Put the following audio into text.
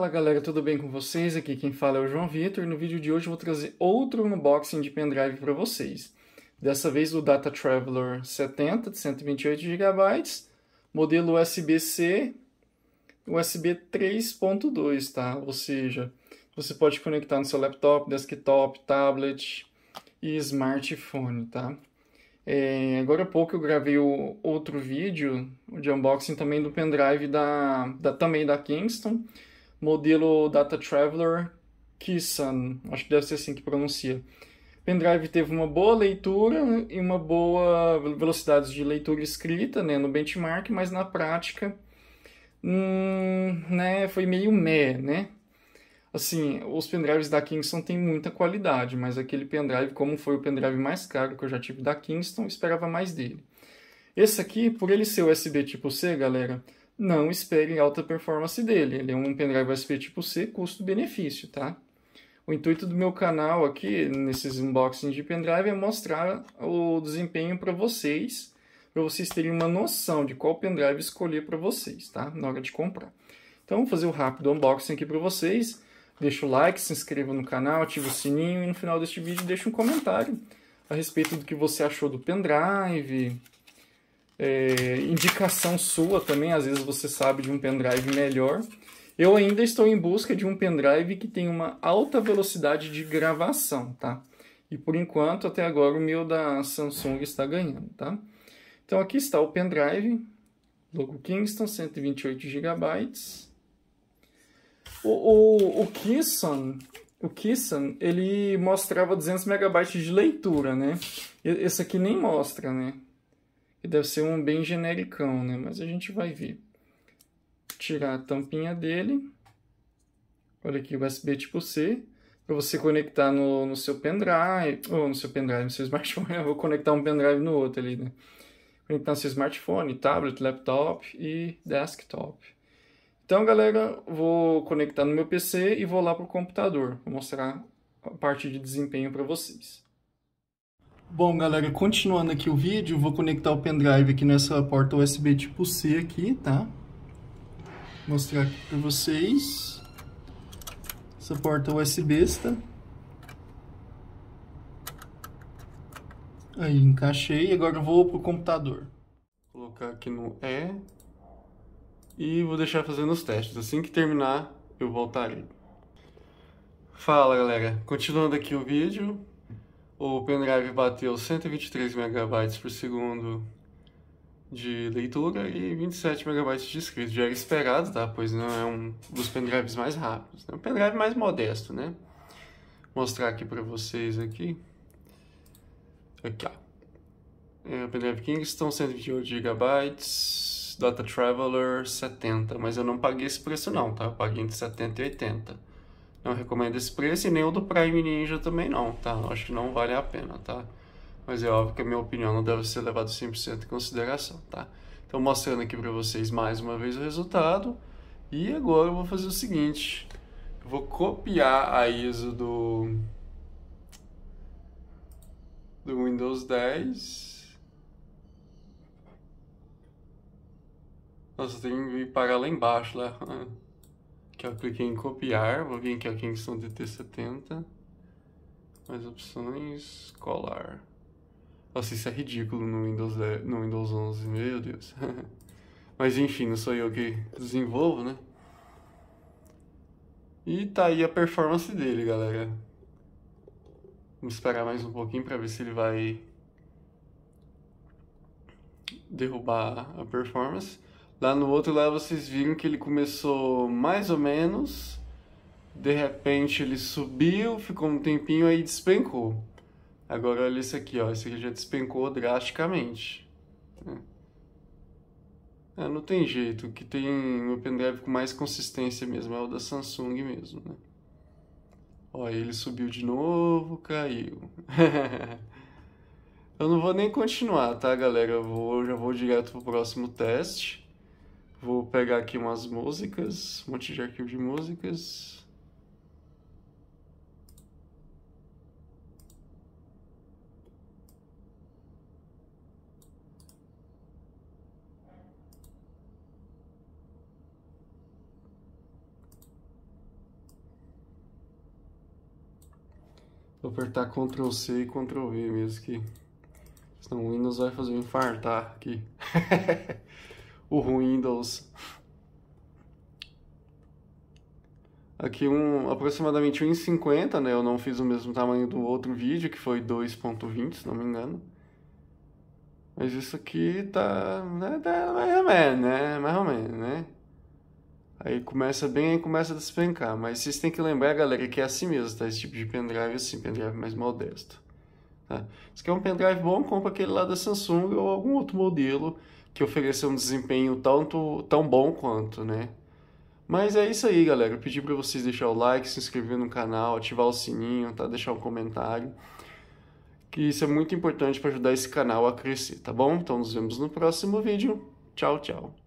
Fala galera, tudo bem com vocês? Aqui quem fala é o João Vitor e no vídeo de hoje eu vou trazer outro unboxing de pendrive para vocês. Dessa vez o Data Traveler 70 de 128 GB, modelo USB-C, USB 3.2, tá? Ou seja, você pode conectar no seu laptop, desktop, tablet e smartphone, tá? É, agora há pouco eu gravei o outro vídeo de unboxing também do pendrive da, da também da Kingston modelo Data Traveler Kissan, acho que deve ser assim que pronuncia. O pendrive teve uma boa leitura e uma boa velocidade de leitura escrita né, no benchmark, mas na prática hum, né, foi meio meh, né? Assim, os pendrives da Kingston têm muita qualidade, mas aquele pendrive, como foi o pendrive mais caro que eu já tive da Kingston, esperava mais dele. Esse aqui, por ele ser USB tipo C, galera, não esperem alta performance dele. Ele é um pendrive USB tipo C, custo-benefício, tá? O intuito do meu canal aqui, nesses unboxings de pendrive, é mostrar o desempenho para vocês, para vocês terem uma noção de qual pendrive escolher para vocês, tá? Na hora de comprar. Então, vou fazer o um rápido unboxing aqui para vocês. Deixa o like, se inscreva no canal, ativa o sininho e no final deste vídeo deixa um comentário a respeito do que você achou do pendrive, é, indicação sua também, às vezes você sabe de um pendrive melhor. Eu ainda estou em busca de um pendrive que tem uma alta velocidade de gravação, tá? E por enquanto, até agora, o meu da Samsung está ganhando, tá? Então aqui está o pendrive, logo Kingston, 128 GB. O, o, o Kisson, o Kissan, ele mostrava 200 MB de leitura, né? Esse aqui nem mostra, né? E deve ser um bem genericão, né? Mas a gente vai ver. Tirar a tampinha dele. Olha aqui, USB tipo C. Para você conectar no, no seu pendrive. Ou no seu pendrive, no seu smartphone. Eu vou conectar um pendrive no outro ali, né? Conectar no seu smartphone, tablet, laptop e desktop. Então, galera, vou conectar no meu PC e vou lá para o computador. Vou mostrar a parte de desempenho para vocês. Bom, galera, continuando aqui o vídeo, vou conectar o pendrive aqui nessa porta USB tipo C aqui, tá? Vou mostrar aqui pra vocês. Essa porta USB está. Aí, encaixei. Agora eu vou pro computador. Vou colocar aqui no E. E vou deixar fazendo os testes. Assim que terminar, eu voltarei. Fala, galera. Continuando aqui o vídeo o pendrive bateu 123 megabytes por segundo de leitura e 27 megabytes de escrito. Já era esperado, tá? Pois não é um dos pendrives mais rápidos. É um pendrive mais modesto, né? Vou mostrar aqui para vocês aqui. Aqui, ó. É, pendrive Kingston, 128 GB, Data Traveler, 70. Mas eu não paguei esse preço não, tá? Eu paguei entre 70 e 80. Não recomendo esse preço e nem o do Prime Ninja também não, tá? acho que não vale a pena, tá? Mas é óbvio que a minha opinião não deve ser levada 100% em consideração, tá? Então, mostrando aqui para vocês mais uma vez o resultado. E agora eu vou fazer o seguinte. Eu vou copiar a ISO do, do Windows 10. Nossa, tem que ir para lá embaixo, né? lá. que eu cliquei em copiar, vou vir aqui a de t 70 mais opções, colar. Nossa, isso é ridículo no Windows, 10, no Windows 11, meu Deus. Mas enfim, não sou eu que desenvolvo, né? E tá aí a performance dele, galera. Vamos esperar mais um pouquinho para ver se ele vai derrubar a performance. Lá no outro lá vocês viram que ele começou mais ou menos, de repente ele subiu, ficou um tempinho aí despencou. Agora olha isso aqui, ó, esse aqui já despencou drasticamente. É, é não tem jeito, o que tem o pendrive com mais consistência mesmo é o da Samsung mesmo, né? Ó, ele subiu de novo, caiu. Eu não vou nem continuar, tá, galera? Eu vou, já vou direto pro próximo teste. Vou pegar aqui umas músicas, um monte de arquivo de músicas. Vou apertar Ctrl C e Ctrl V mesmo que senão o Windows vai fazer um infartar aqui. o Windows. Aqui um aproximadamente 1,50, né? Eu não fiz o mesmo tamanho do outro vídeo, que foi 2.20, se não me engano. Mas isso aqui tá, né, tá mais ou menos, né? Mais ou menos, né? Aí começa bem, e começa a despencar. Mas vocês têm que lembrar, galera, que é assim mesmo, tá? Esse tipo de pendrive é assim, pendrive mais modesto. Tá? Se quer é um pendrive bom, compra aquele lá da Samsung ou algum outro modelo que ofereça um desempenho tanto tão bom quanto, né? Mas é isso aí, galera. Eu pedi para vocês deixar o like, se inscrever no canal, ativar o sininho, tá? Deixar um comentário. Que isso é muito importante para ajudar esse canal a crescer, tá bom? Então nos vemos no próximo vídeo. Tchau, tchau.